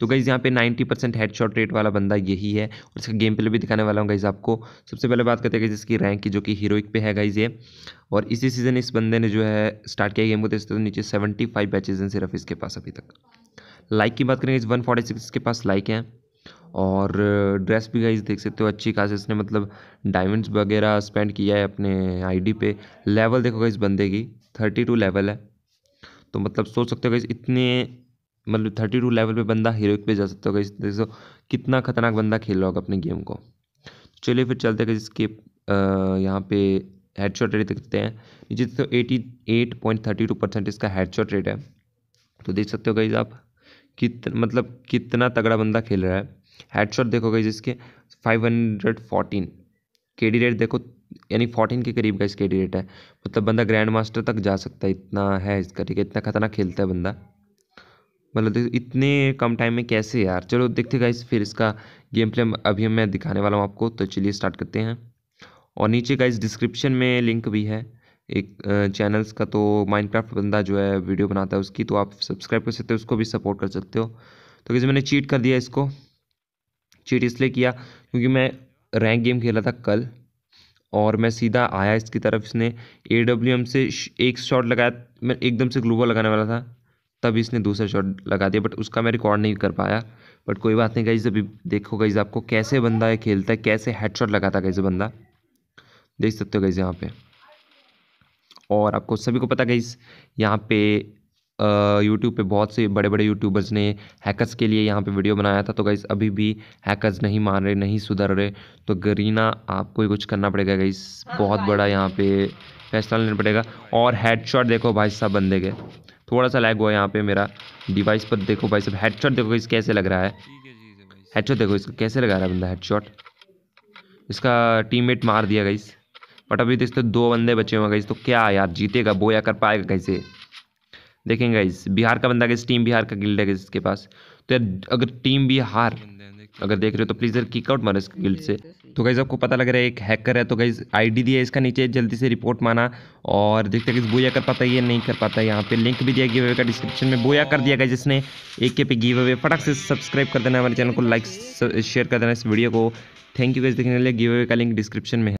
तो गाइज़ यहाँ पे 90 परसेंट हेड शॉट रेट वाला बंदा यही है और इसका गेम प्ले भी दिखाने वाला हूँ गाइज़ आपको सबसे पहले बात करते हैं इसकी रैंक की जो कि हीरोइक पे है गाइज़ ये और इसी सीज़न इस बंदे ने जो है स्टार्ट किया गेम को तो, तो नीचे सेवेंटी फाइव बैचेज हैं सिर्फ इसके पास अभी तक लाइक की बात करें इस वन फोर्टी सिक्स के पास लाइक हैं और ड्रेस भी गाइज देख सकते हो अच्छी खास इसने मतलब डायमंड्स वगैरह स्पेंड किया है अपने आईडी पे लेवल देखोगे इस बंदे की थर्टी टू लेवल है तो मतलब सोच सकते हो गाइज इतने मतलब थर्टी टू लेवल पे बंदा हीरोइक पे जा सकता होगा देखो कितना खतरनाक बंदा खेल रहा होगा अपने गेम को चलिए फिर चलते हैं इसके यहाँ पे हेड शॉट रेट देखते हैं नीचे हो eighty eight point thirty two percent इसका हेड शॉट रेट है तो देख सकते हो गई आप कित मतलब कितना तगड़ा बंदा खेल रहा है शॉट देखो गई जिसके five hundred fourteen K D rate देखो यानी फोर्टीन के करीब का इसके डी रेट है मतलब बंदा ग्रैंड मास्टर तक जा सकता है इतना है इसका ठीक है इतना खतरनाक खेलता है बंदा मतलब इतने कम टाइम में कैसे यार चलो देखते गाइस फिर इसका गेम प्ले अभी मैं दिखाने वाला हूँ आपको तो चलिए स्टार्ट करते हैं और नीचे गाइस डिस्क्रिप्शन में लिंक भी है एक चैनल्स का तो माइनक्राफ्ट बंदा जो है वीडियो बनाता है उसकी तो आप सब्सक्राइब कर सकते हो उसको भी सपोर्ट कर सकते हो तो किसी मैंने चीट कर दिया इसको चीट इसलिए किया क्योंकि मैं रैंक गेम खेला था कल और मैं सीधा आया इसकी तरफ इसने ए से एक शॉट लगाया मैं एकदम से ग्लोबल लगाने वाला था तब इसने दूसरा शॉट लगा दिया बट उसका मैं रिकॉर्ड नहीं कर पाया बट कोई बात नहीं गई अभी देखो गई आपको कैसे बंदा है खेलता है कैसे हेड शॉट लगाता कैसे बंदा देख सकते हो गई यहाँ पे और आपको सभी को पता गई यहाँ पे यूट्यूब पे बहुत से बड़े बड़े यूट्यूबर्स ने हैकर्स के लिए यहाँ पे वीडियो बनाया था तो गई अभी भी हैकर्स नहीं मान रहे नहीं सुधर रहे तो गरीना आपको ही कुछ करना पड़ेगा गई बहुत बड़ा यहाँ पे फैसला लेना पड़ेगा और हेड देखो भाई साहब बंदे के थोड़ा सा लैग हुआ यहाँ पे मेरा डिवाइस पर देखो भाई सब हेडशॉट देखो इस कैसे लग रहा है हेडशॉट देखो इसका कैसे लगा रहा है बंदा हेडशॉट इसका टीममेट मार दिया गई बट अभी देखते तो तो दो बंदे बचे हुए गई तो क्या यार जीतेगा बोया कर पाएगा कैसे देखेंगे गाइस बिहार का बंदा गई टीम बिहार का गिल्ड है इसके पास तो अगर टीम बिहार अगर देख रहे हो तो प्लीज़ यार किकआउट मारे इस गिल्ड से तो गाइज़ आपको पता लग रहा है एक हैकर है तो गाइज़ आईडी दिया इसका नीचे जल्दी से रिपोर्ट माना और देखते हैं कि बोया कर पाता है या नहीं कर पाता है यहाँ पे लिंक भी दिया गिव अवे का डिस्क्रिप्शन में बोया कर दिया गया जिसने एक के पे गिव अवे फटक से सब्सक्राइब कर देना हमारे चैनल को लाइक शेयर कर देना इस वीडियो को थैंक यू गाइज देखने के लिए गिव अवे का लिंक डिस्क्रिप्शन में है